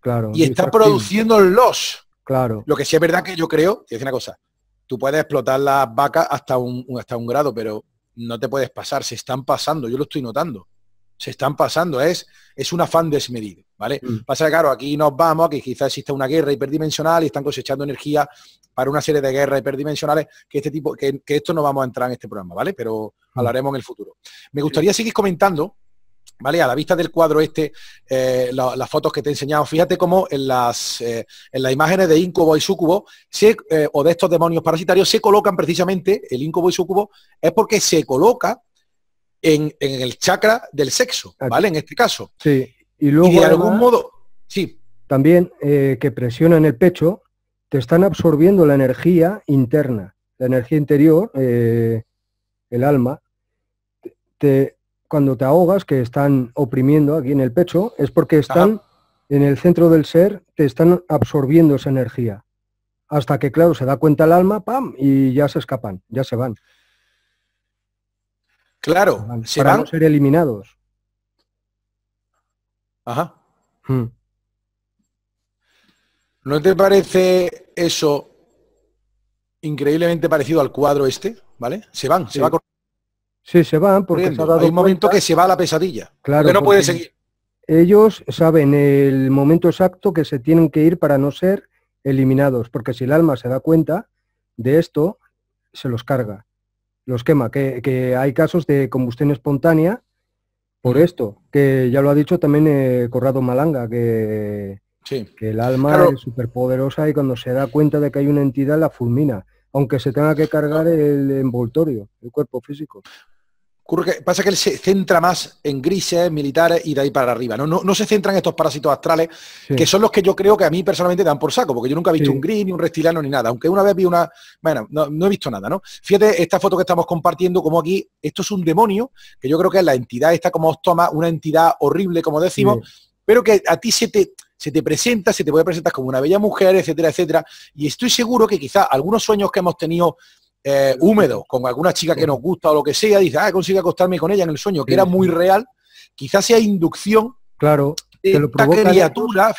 Claro. Y está produciendo los. Claro. Lo que sí es verdad que yo creo, te una cosa, tú puedes explotar las vacas hasta un, hasta un grado, pero no te puedes pasar, se están pasando, yo lo estoy notando. Se están pasando, es, es un afán desmedido, ¿vale? Mm. Pasa claro, aquí nos vamos, que quizás exista una guerra hiperdimensional y están cosechando energía para una serie de guerras hiperdimensionales, que este tipo, que, que esto no vamos a entrar en este programa, ¿vale? Pero mm. hablaremos en el futuro. Me gustaría seguir comentando, Vale, a la vista del cuadro este, eh, las fotos que te he enseñado, fíjate cómo en las, eh, en las imágenes de incubo y sucubo eh, o de estos demonios parasitarios se colocan precisamente, el incubo y sucubo es porque se coloca en, el chakra del sexo, ¿vale? En este caso. Sí. Y luego. de algún modo. Sí. También que presionan el pecho, te están absorbiendo la energía interna, la energía interior, el alma. Te, cuando te ahogas, que están oprimiendo aquí en el pecho, es porque están en el centro del ser, te están absorbiendo esa energía. Hasta que, claro, se da cuenta el alma, ¡pam! Y ya se escapan, ya se van. Claro, se van. ser eliminados. Ajá. Hmm. ¿No te parece eso increíblemente parecido al cuadro este? ¿Vale? Se van, se va Sí, se van porque ha dado Hay un momento que se va a la pesadilla. Claro. no puede seguir. Ellos saben el momento exacto que se tienen que ir para no ser eliminados, porque si el alma se da cuenta de esto, se los carga, los quema. Que, hay casos de combustión espontánea por esto, que ya lo ha dicho también eh, Corrado Malanga, que, el alma es superpoderosa y cuando se da cuenta de que hay una entidad la fulmina aunque se tenga que cargar el envoltorio, el cuerpo físico que, pasa que él se centra más en grises, militares y de ahí para arriba. No, no, se centran estos parásitos astrales, que son los que yo creo que a mí personalmente dan por saco, porque yo nunca he visto un gris, ni un restilano, ni nada. Aunque una vez vi una. Bueno, no, he visto nada, ¿no? Fíjate esta foto que estamos compartiendo, como aquí, esto es un demonio, que yo creo que es la entidad esta como os toma, una entidad horrible, como decimos, pero que a ti se te, se te presenta, se te puede presentar como una bella mujer, etcétera, etcétera. Y estoy seguro que quizá algunos sueños que hemos tenido eh, ...húmedo, húmedos con alguna chica que nos gusta o lo que sea, dice, ah, consigo acostarme con ella en el sueño, que era muy real, quizás sea inducción. Claro. lo esta criatura,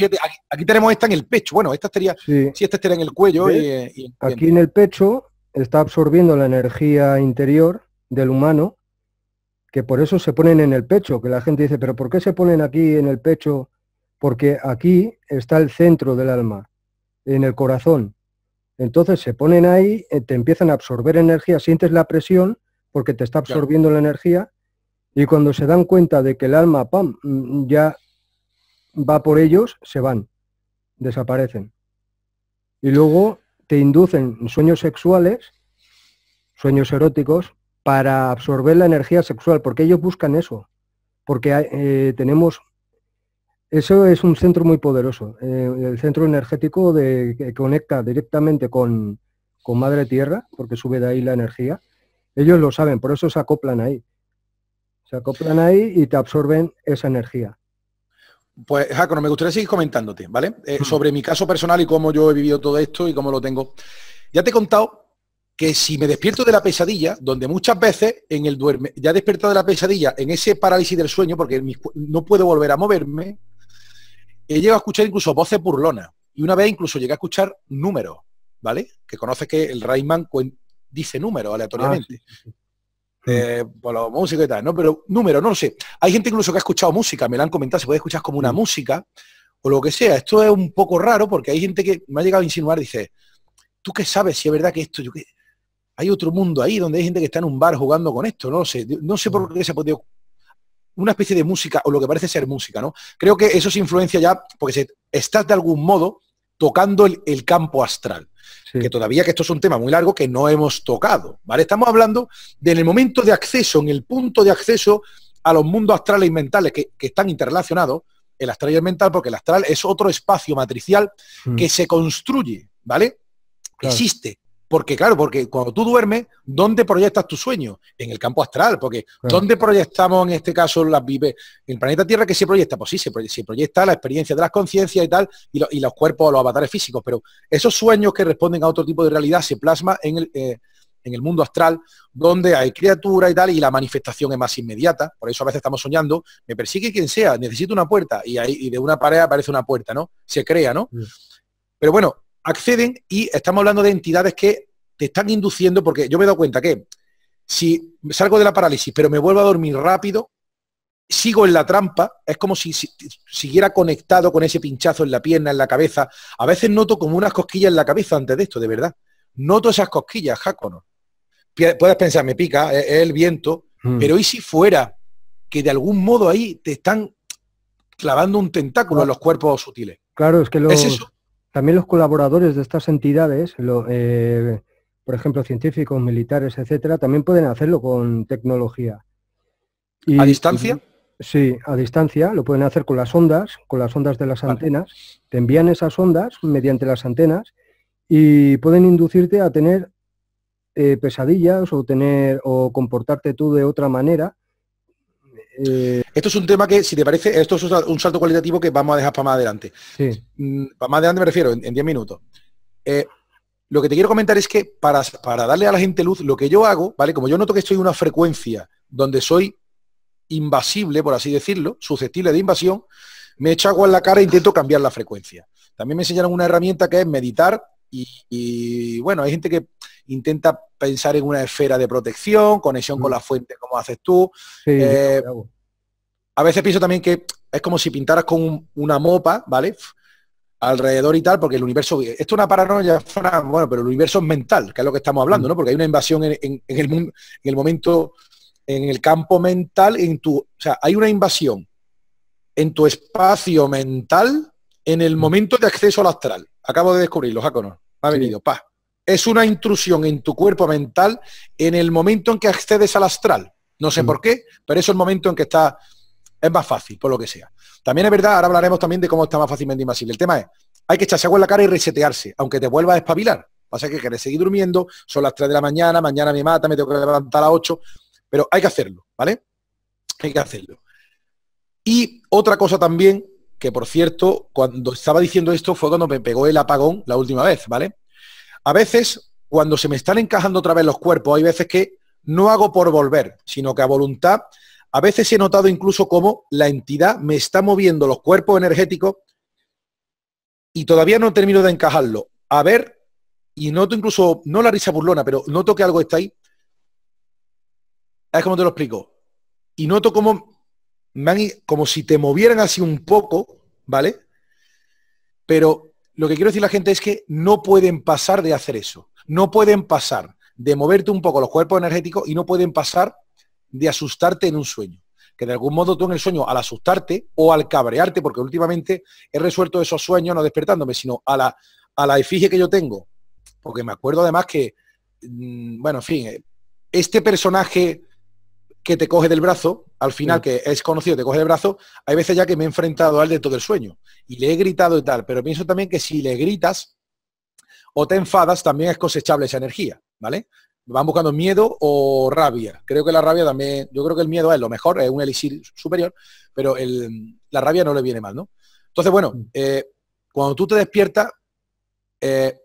aquí, tenemos esta en el pecho. Bueno, esta estaría, si esta en el cuello. Eh, aquí en el pecho está absorbiendo la energía interior del humano, que por eso se ponen en el pecho, que la gente dice, pero ¿por qué se ponen aquí en el pecho? Porque aquí está el centro del alma, en el corazón. Entonces se ponen ahí, eh, te empiezan a absorber energía, sientes la presión porque te está absorbiendo la energía y cuando se dan cuenta de que el alma, pam, mm, ya va por ellos, se van, desaparecen. Y luego te inducen sueños sexuales, sueños eróticos, para absorber la energía sexual, porque ellos buscan eso, porque eh, tenemos eso es un centro muy poderoso, eh, el centro energético de, que conecta directamente con, con, Madre Tierra, porque sube de ahí la energía. Ellos lo saben, por eso se acoplan ahí. Se acoplan ahí y te absorben esa energía. Pues, Jaco me gustaría seguir comentándote, ¿vale? Eh, sobre mi caso personal y cómo yo he vivido todo esto y cómo lo tengo. Ya te he contado que si me despierto de la pesadilla, donde muchas veces en el duerme, ya despertado de la pesadilla, en ese parálisis del sueño, porque no puedo volver a moverme, he llegado a escuchar incluso voces burlonas. Y una vez incluso llegué a escuchar números, ¿vale? Que conoces que el Rayman dice números aleatoriamente. Ah, eh, mm. por la música y tal, ¿no? Pero número, no lo sé. Hay gente incluso que ha escuchado música, me la han comentado, se puede escuchar como una mm. música o lo que sea. Esto es un poco raro porque hay gente que me ha llegado a insinuar, dice, ¿tú qué sabes si es verdad que esto, yo qué? Hay otro mundo ahí donde hay gente que está en un bar jugando con esto, no lo sé. No sé por mm. qué se ha podido una especie de música, o lo que parece ser música, ¿no? Creo que eso se influencia ya, porque se, estás de algún modo tocando el, campo astral. Que todavía que esto es un tema muy largo que no hemos tocado, ¿vale? Estamos hablando del el momento de acceso, en el punto de acceso a los mundos astrales y mentales que, están interrelacionados, el astral y el mental, porque el astral es otro espacio matricial mm. que se construye, ¿vale? Existe, porque claro, porque cuando tú duermes, ¿dónde proyectas tu sueño? En el campo astral, porque ¿dónde proyectamos en este caso las vive el planeta Tierra que se proyecta? Pues sí, se, proyecta la experiencia de las conciencias y tal, y, los cuerpos, los avatares físicos, pero esos sueños que responden a otro tipo de realidad se plasma en el, eh, mundo astral, donde hay criatura y tal, y la manifestación es más inmediata, por eso a veces estamos soñando, me persigue quien sea, necesito una puerta, y, ahí, de una pared aparece una puerta, ¿no? Se crea, ¿no? Pero bueno, acceden y estamos hablando de entidades que te están induciendo, porque yo me he dado cuenta que si salgo de la parálisis pero me vuelvo a dormir rápido, sigo en la trampa, es como si, siguiera conectado con ese pinchazo en la pierna, en la cabeza. A veces noto como unas cosquillas en la cabeza antes de esto, de verdad. Noto esas cosquillas, Jacono. Puedes pensar, me pica, eh, es, el viento, hmm. pero ¿y si fuera que de algún modo ahí te están clavando un tentáculo a ah. en los cuerpos sutiles? Claro, es que lo... ¿Es también los colaboradores de estas entidades, eh, por ejemplo, científicos, militares, etcétera, también pueden hacerlo con tecnología. Y, ¿A distancia? sí, a distancia. Lo pueden hacer con las ondas, con las ondas de las antenas. Te envían esas ondas mediante las antenas y pueden inducirte a tener eh, pesadillas o tener o comportarte tú de otra manera eh, esto es un tema que, si te parece, esto es un salto cualitativo que vamos a dejar para más adelante. Mm, para más adelante me refiero, en 10 minutos. Eh, lo que te quiero comentar es que para, para, darle a la gente luz, lo que yo hago, ¿vale? Como yo noto que estoy en una frecuencia donde soy invasible, por así decirlo, susceptible de invasión, me echo agua en la cara e intento cambiar la frecuencia. También me enseñaron una herramienta que es meditar y bueno, hay gente que intenta pensar en una esfera de protección, conexión con mm. la fuente, como haces tú. Eh, a veces pienso también que es como si pintaras con una mopa, ¿vale? alrededor y tal, porque el universo, esto es una paranoia, bueno, pero el universo es mental, que es lo que estamos hablando, mm. ¿no? Porque hay una invasión en, el mundo, en el momento, en el campo mental, en tu, o sea, hay una invasión en tu espacio mental en el mm. momento de acceso al astral. Acabo de descubrirlo, Jacono. Ha venido, pa es una intrusión en tu cuerpo mental en el momento en que accedes al astral. No sé mm. por qué, pero es el momento en que está, es más fácil, por lo que sea. También es verdad, ahora hablaremos también de cómo está más fácilmente invasible. El tema es, hay que echarse agua en la cara y resetearse, aunque te vuelva a espabilar. Pasa que querés seguir durmiendo, son las 3 de la mañana, mañana me mata, me tengo que levantar a las 8, pero hay que hacerlo, ¿vale? Hay que hacerlo. Y otra cosa también, que por cierto, cuando estaba diciendo esto fue cuando me pegó el apagón la última vez, ¿vale? a veces, cuando se me están encajando otra vez los cuerpos, hay veces que no hago por volver, sino que a voluntad, a veces he notado incluso cómo la entidad me está moviendo los cuerpos energéticos y todavía no termino de encajarlo. A ver, y noto incluso, no la risa burlona, pero noto que algo está ahí. Es como te lo explico. Y noto como, me como si te movieran así un poco, ¿vale? Pero lo que quiero decir a la gente es que no pueden pasar de hacer eso. No pueden pasar de moverte un poco los cuerpos energéticos y no pueden pasar de asustarte en un sueño. Que de algún modo tú en el sueño, al asustarte o al cabrearte, porque últimamente he resuelto esos sueños no despertándome, sino a la, a la efigie que yo tengo. Porque me acuerdo además que, mm, bueno, en fin, eh, este personaje que te coge del brazo, al final que es conocido, te coge del brazo, hay veces ya que me he enfrentado al de todo el sueño y le he gritado y tal, pero pienso también que si le gritas o te enfadas, también es cosechable esa energía, ¿vale? Van buscando miedo o rabia. Creo que la rabia también, yo creo que el miedo es lo mejor, es un elixir superior, pero el, la rabia no le viene mal, ¿no? Entonces, bueno, mm. eh, cuando tú te despiertas, eh,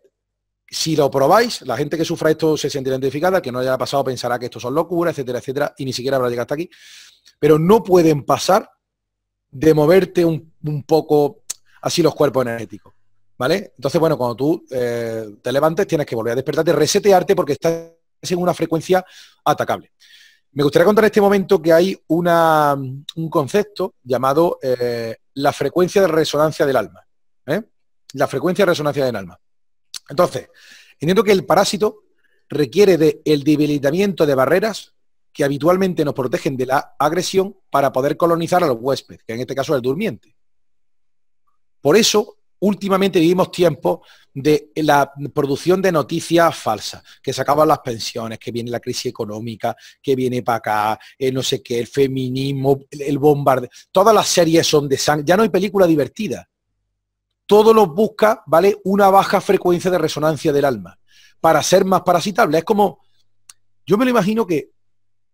si lo probáis, la gente que sufra esto se siente identificada, que no haya pasado pensará que esto son locuras, etcétera, etcétera, y ni siquiera habrá llegado hasta aquí. Pero no pueden pasar de moverte un, poco así los cuerpos energéticos. ¿Vale? Entonces, bueno, cuando tú eh, te levantes, tienes que volver a despertarte, resetearte porque estás en una frecuencia atacable. Me gustaría contar en este momento que hay un concepto llamado eh, la frecuencia de resonancia del alma. ¿eh? La frecuencia de resonancia del alma. Entonces, entiendo que el parásito requiere de el debilitamiento de barreras que habitualmente nos protegen de la agresión para poder colonizar a los huéspedes, que en este caso es el durmiente. Por eso, últimamente vivimos tiempos de la producción de noticias falsas, que se acaban las pensiones, que viene la crisis económica, que viene para acá, eh, no sé qué, el feminismo, el, el bombardeo. Todas las series son de sangre. Ya no hay película divertida. Todo lo busca, ¿vale? Una baja frecuencia de resonancia del alma para ser más parasitable. Es como, yo me lo imagino que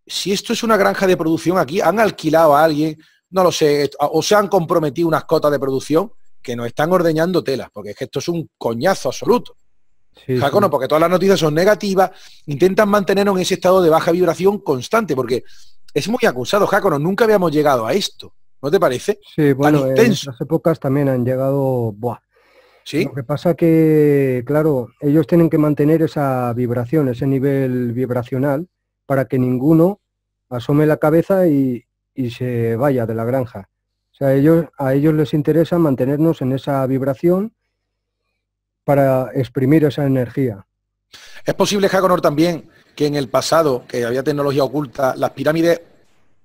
si esto es una granja de producción aquí, han alquilado a alguien, no lo sé, o se han comprometido unas cotas de producción que nos están ordeñando telas, porque es que esto es un coñazo absoluto. Jacono, porque todas las noticias son negativas, intentan mantenernos en ese estado de baja vibración constante, porque es muy acusado, Jacono, nunca habíamos llegado a esto. ¿No te parece? Sí, bueno, en las épocas también han llegado... ¿Sí? Lo que pasa que, claro, ellos tienen que mantener esa vibración, ese nivel vibracional, para que ninguno asome la cabeza y, se vaya de la granja. O sea, ellos, a ellos les interesa mantenernos en esa vibración para exprimir esa energía. Es posible, Jaconor, también que en el pasado, que había tecnología oculta, las pirámides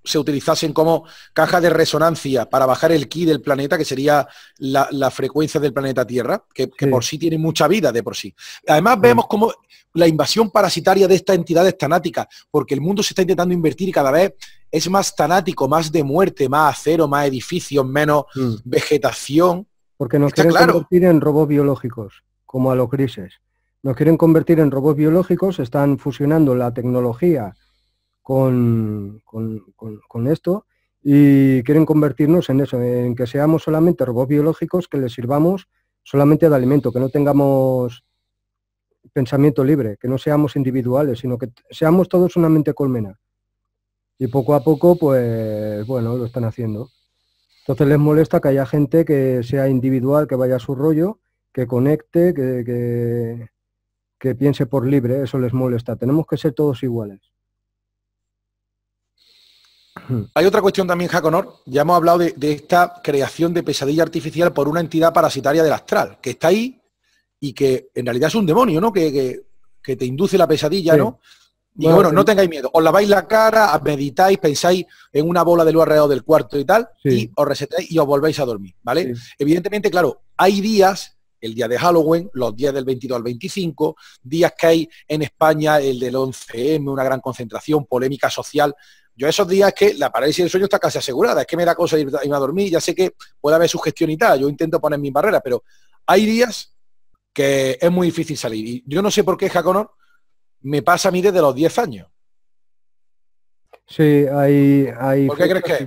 se utilizasen como caja de resonancia para bajar el ki del planeta, que sería la, frecuencia del planeta Tierra, que, por sí tiene mucha vida de por sí. Además, vemos como la invasión parasitaria de estas entidades tanática, porque el mundo se está intentando invertir y cada vez es más tanático, más de muerte, más acero, más edificios, menos mm. vegetación. Porque nos quieren convertir en robots biológicos, como a los grises. Nos quieren convertir en robots biológicos, están fusionando la tecnología con, esto y quieren convertirnos en eso, en que seamos solamente robots biológicos que les sirvamos solamente de alimento, que no tengamos pensamiento libre, que no seamos individuales, sino que seamos todos una mente colmena. Y poco a poco, pues bueno, lo están haciendo. Entonces les molesta que haya gente que sea individual, que vaya a su rollo, que conecte, que, que, que piense por libre, eso les molesta. Tenemos que ser todos iguales. Hay otra cuestión también, Jaconor. Ya hemos hablado de, esta creación de pesadilla artificial por una entidad parasitaria del astral, que está ahí y que en realidad es un demonio, ¿no? Que, te induce la pesadilla, ¿no? Y bueno, no tengáis miedo. Os laváis la cara, meditáis, pensáis en una bola de luz alrededor del cuarto y tal, y os resetáis y os volvéis a dormir, ¿vale? Evidentemente, claro, hay días el día de Halloween, los días del 22 al 25, días que hay en España, el del 11M, una gran concentración, polémica social yo esos días que la parálisis del sueño está casi asegurada, es que me da cosa irme ir a dormir, ya sé que puede haber sugestión y tal, yo intento poner mi barrera pero hay días que es muy difícil salir. Y yo no sé por qué Jaconor me pasa a mí desde los 10 años. Sí, hay,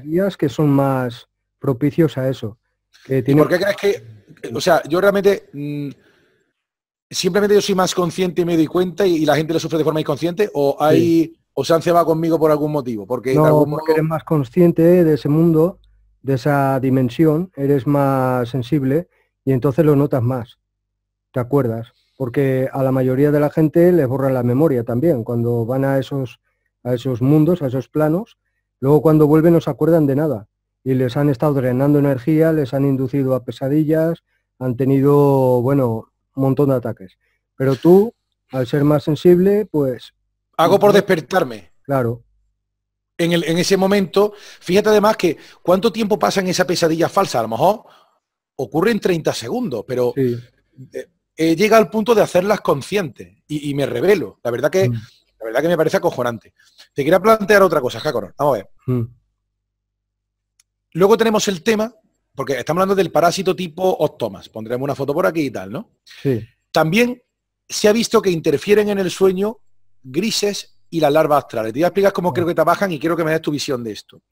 días que son más propicios a eso. Que ¿Por qué crees que, o sea, yo realmente, mm, simplemente yo soy más consciente y me doy cuenta y, la gente lo sufre de forma inconsciente o hay o se va conmigo por algún motivo? Porque eres más consciente de ese mundo, de esa dimensión, eres más sensible y entonces lo notas más, te acuerdas, porque a la mayoría de la gente les borra la memoria también, cuando van a esos, a esos mundos, a esos planos, luego cuando vuelven no se acuerdan de nada y les han estado drenando energía, les han inducido a pesadillas, han tenido, bueno, un montón de ataques. Pero tú, al ser más sensible, pues Hago por despertarme. Claro. En, ese momento, fíjate además que cuánto tiempo pasa en esa pesadilla falsa. A lo mejor ocurre en 30 segundos, pero eh, eh, llega al punto de hacerlas conscientes y, me revelo. La verdad que mm. la verdad que me parece acojonante. Te quería plantear otra cosa, Jacoron. Vamos a ver. Mm. Luego tenemos el tema, porque estamos hablando del parásito tipo Octomas. Pondremos una foto por aquí y tal, ¿no? Sí. También se ha visto que interfieren en el sueño grises y las larvas astrales. Te voy a explicar cómo creo que trabajan y quiero que me des tu visión de esto.